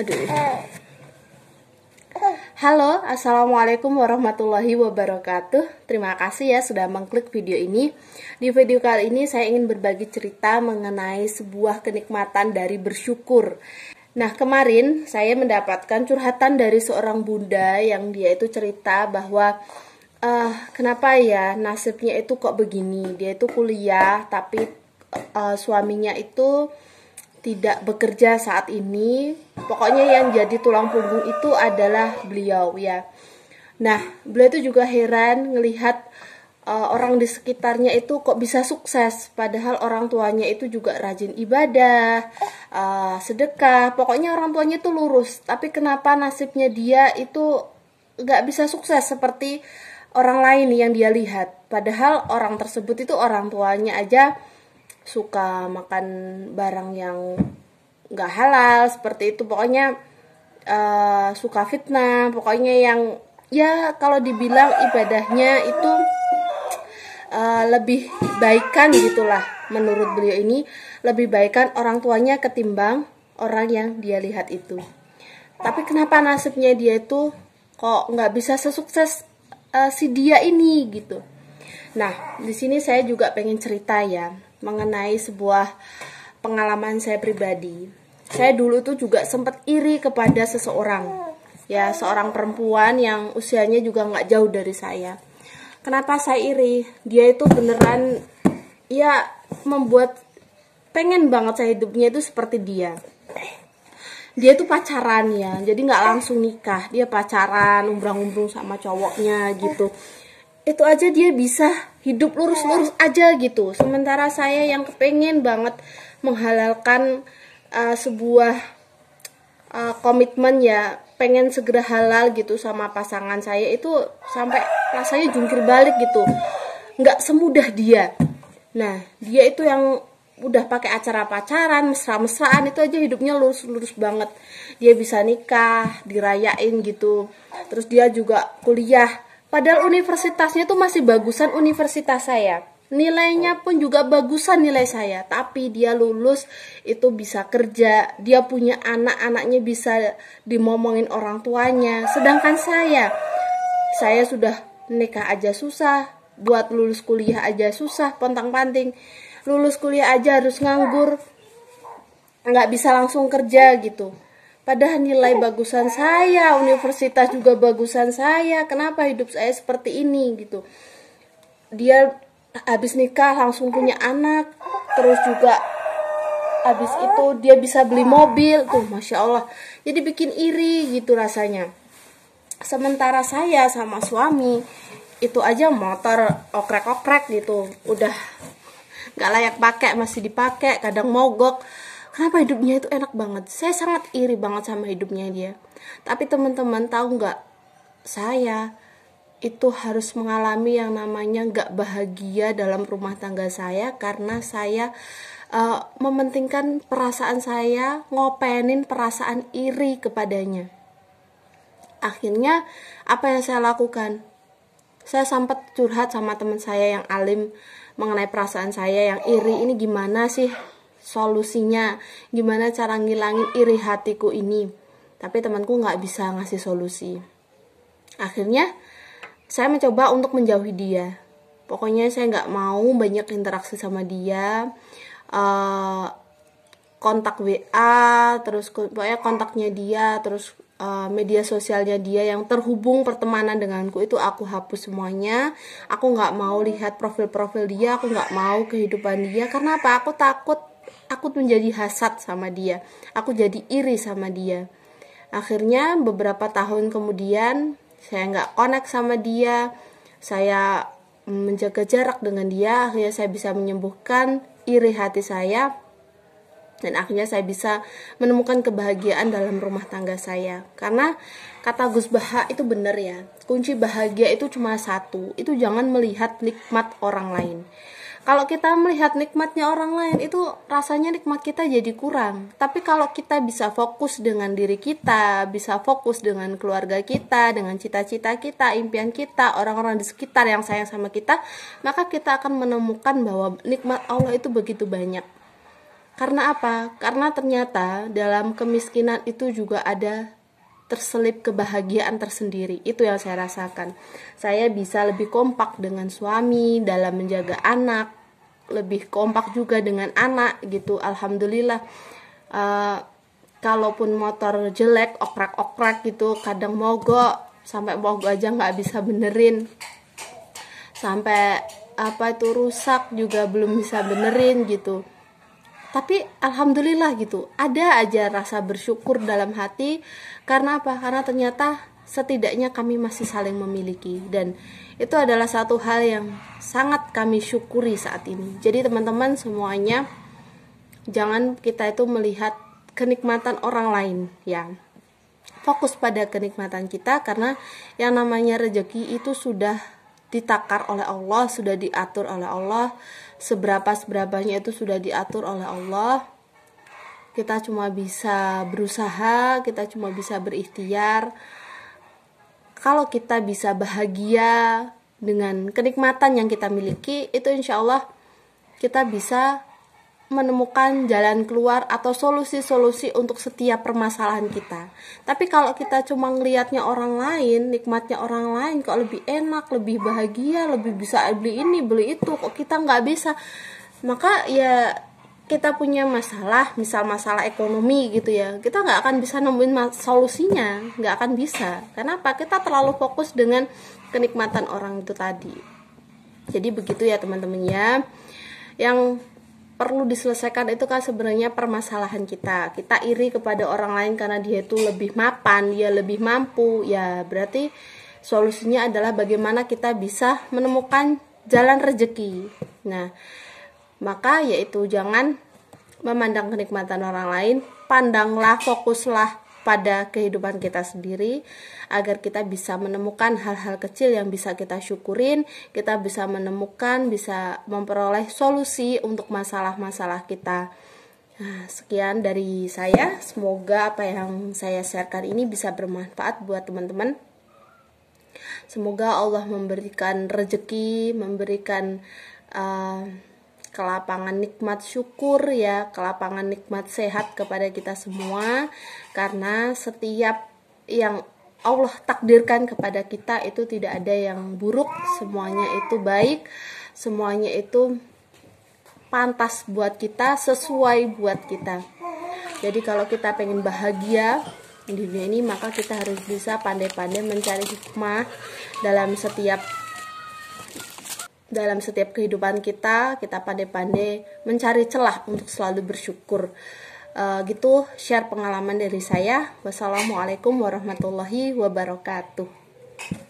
aduh eh. Halo, Assalamualaikum warahmatullahi wabarakatuh Terima kasih ya sudah mengklik video ini Di video kali ini saya ingin berbagi cerita mengenai sebuah kenikmatan dari bersyukur Nah kemarin saya mendapatkan curhatan dari seorang bunda yang dia itu cerita bahwa uh, Kenapa ya nasibnya itu kok begini Dia itu kuliah tapi uh, suaminya itu tidak bekerja saat ini. Pokoknya yang jadi tulang punggung itu adalah beliau ya. Nah, beliau itu juga heran melihat uh, eh, orang di sekitarnya itu kok bisa sukses padahal orang tuanya itu juga rajin ibadah, uh, sedekah. Pokoknya orang tuanya itu lurus, tapi kenapa nasibnya dia itu nggak bisa sukses seperti orang lain yang dia lihat. Padahal orang tersebut itu orang tuanya aja suka makan barang yang nggak halal seperti itu pokoknya uh, suka fitnah pokoknya yang ya kalau dibilang ibadahnya itu uh, lebih baikkan gitulah menurut beliau ini lebih baikkan orang tuanya ketimbang orang yang dia lihat itu tapi kenapa nasibnya dia itu kok nggak bisa sesukses uh, si dia ini gitu nah di sini saya juga pengen cerita ya mengenai sebuah pengalaman saya pribadi. Saya dulu tuh juga sempat iri kepada seseorang, ya seorang perempuan yang usianya juga nggak jauh dari saya. Kenapa saya iri? Dia itu beneran ya membuat pengen banget saya hidupnya itu seperti dia. Dia itu pacaran ya, jadi nggak langsung nikah. Dia pacaran, umbrang-umbrung sama cowoknya gitu. Itu aja dia bisa hidup lurus-lurus aja gitu sementara saya yang kepengen banget menghalalkan uh, sebuah uh, komitmen ya pengen segera halal gitu sama pasangan saya itu sampai rasanya jungkir balik gitu nggak semudah dia nah dia itu yang udah pakai acara pacaran mesra-mesraan itu aja hidupnya lurus-lurus banget dia bisa nikah dirayain gitu terus dia juga kuliah Padahal universitasnya tuh masih bagusan universitas saya. Nilainya pun juga bagusan nilai saya, tapi dia lulus itu bisa kerja, dia punya anak-anaknya bisa dimomongin orang tuanya. Sedangkan saya, saya sudah nikah aja susah, buat lulus kuliah aja susah, pontang-panting. Lulus kuliah aja harus nganggur, nggak bisa langsung kerja gitu Padahal nilai bagusan saya, universitas juga bagusan saya. Kenapa hidup saya seperti ini gitu? Dia habis nikah langsung punya anak, terus juga habis itu dia bisa beli mobil tuh masya Allah jadi bikin iri gitu rasanya sementara saya sama suami itu aja motor okrek-okrek gitu udah nggak layak pakai masih dipakai kadang mogok kenapa hidupnya itu enak banget saya sangat iri banget sama hidupnya dia tapi teman-teman tahu nggak saya itu harus mengalami yang namanya nggak bahagia dalam rumah tangga saya karena saya uh, mementingkan perasaan saya ngopenin perasaan iri kepadanya akhirnya apa yang saya lakukan saya sempat curhat sama teman saya yang alim mengenai perasaan saya yang iri ini gimana sih solusinya gimana cara ngilangin iri hatiku ini tapi temanku nggak bisa ngasih solusi akhirnya saya mencoba untuk menjauhi dia pokoknya saya nggak mau banyak interaksi sama dia uh, kontak WA terus pokoknya kontaknya dia terus uh, media sosialnya dia yang terhubung pertemanan denganku itu aku hapus semuanya aku nggak mau lihat profil-profil dia aku nggak mau kehidupan dia karena apa aku takut aku menjadi hasad sama dia aku jadi iri sama dia akhirnya beberapa tahun kemudian saya nggak connect sama dia saya menjaga jarak dengan dia akhirnya saya bisa menyembuhkan iri hati saya dan akhirnya saya bisa menemukan kebahagiaan dalam rumah tangga saya karena kata Gus Baha itu benar ya kunci bahagia itu cuma satu itu jangan melihat nikmat orang lain kalau kita melihat nikmatnya orang lain itu rasanya nikmat kita jadi kurang tapi kalau kita bisa fokus dengan diri kita bisa fokus dengan keluarga kita dengan cita-cita kita impian kita orang-orang di sekitar yang sayang sama kita maka kita akan menemukan bahwa nikmat Allah itu begitu banyak karena apa? Karena ternyata dalam kemiskinan itu juga ada terselip kebahagiaan tersendiri. Itu yang saya rasakan. Saya bisa lebih kompak dengan suami dalam menjaga anak, lebih kompak juga dengan anak gitu. Alhamdulillah. Uh, kalaupun motor jelek, okrak okrak gitu, kadang mogok, sampai mogok aja nggak bisa benerin. Sampai apa itu rusak juga belum bisa benerin gitu tapi alhamdulillah gitu ada aja rasa bersyukur dalam hati karena apa karena ternyata setidaknya kami masih saling memiliki dan itu adalah satu hal yang sangat kami syukuri saat ini jadi teman-teman semuanya jangan kita itu melihat kenikmatan orang lain ya fokus pada kenikmatan kita karena yang namanya rejeki itu sudah ditakar oleh Allah, sudah diatur oleh Allah, seberapa-seberapanya itu sudah diatur oleh Allah. Kita cuma bisa berusaha, kita cuma bisa berikhtiar. Kalau kita bisa bahagia dengan kenikmatan yang kita miliki, itu insya Allah kita bisa menemukan jalan keluar atau solusi-solusi untuk setiap permasalahan kita. Tapi kalau kita cuma ngelihatnya orang lain, nikmatnya orang lain, kok lebih enak, lebih bahagia, lebih bisa beli ini, beli itu, kok kita nggak bisa. Maka ya kita punya masalah, misal masalah ekonomi gitu ya, kita nggak akan bisa nemuin solusinya, nggak akan bisa. Kenapa? Kita terlalu fokus dengan kenikmatan orang itu tadi. Jadi begitu ya teman-teman ya. Yang perlu diselesaikan itu kan sebenarnya permasalahan kita. Kita iri kepada orang lain karena dia itu lebih mapan, dia lebih mampu. Ya, berarti solusinya adalah bagaimana kita bisa menemukan jalan rezeki. Nah, maka yaitu jangan memandang kenikmatan orang lain, pandanglah, fokuslah pada kehidupan kita sendiri agar kita bisa menemukan hal-hal kecil yang bisa kita syukurin, kita bisa menemukan, bisa memperoleh solusi untuk masalah-masalah kita. Nah, sekian dari saya. Semoga apa yang saya sharekan ini bisa bermanfaat buat teman-teman. Semoga Allah memberikan rezeki memberikan uh, kelapangan nikmat syukur ya, kelapangan nikmat sehat kepada kita semua karena setiap yang Allah takdirkan kepada kita itu tidak ada yang buruk, semuanya itu baik, semuanya itu pantas buat kita, sesuai buat kita. Jadi kalau kita pengen bahagia di dunia ini maka kita harus bisa pandai-pandai mencari hikmah dalam setiap dalam setiap kehidupan kita kita pandai-pandai mencari celah untuk selalu bersyukur uh, gitu share pengalaman dari saya wassalamualaikum warahmatullahi wabarakatuh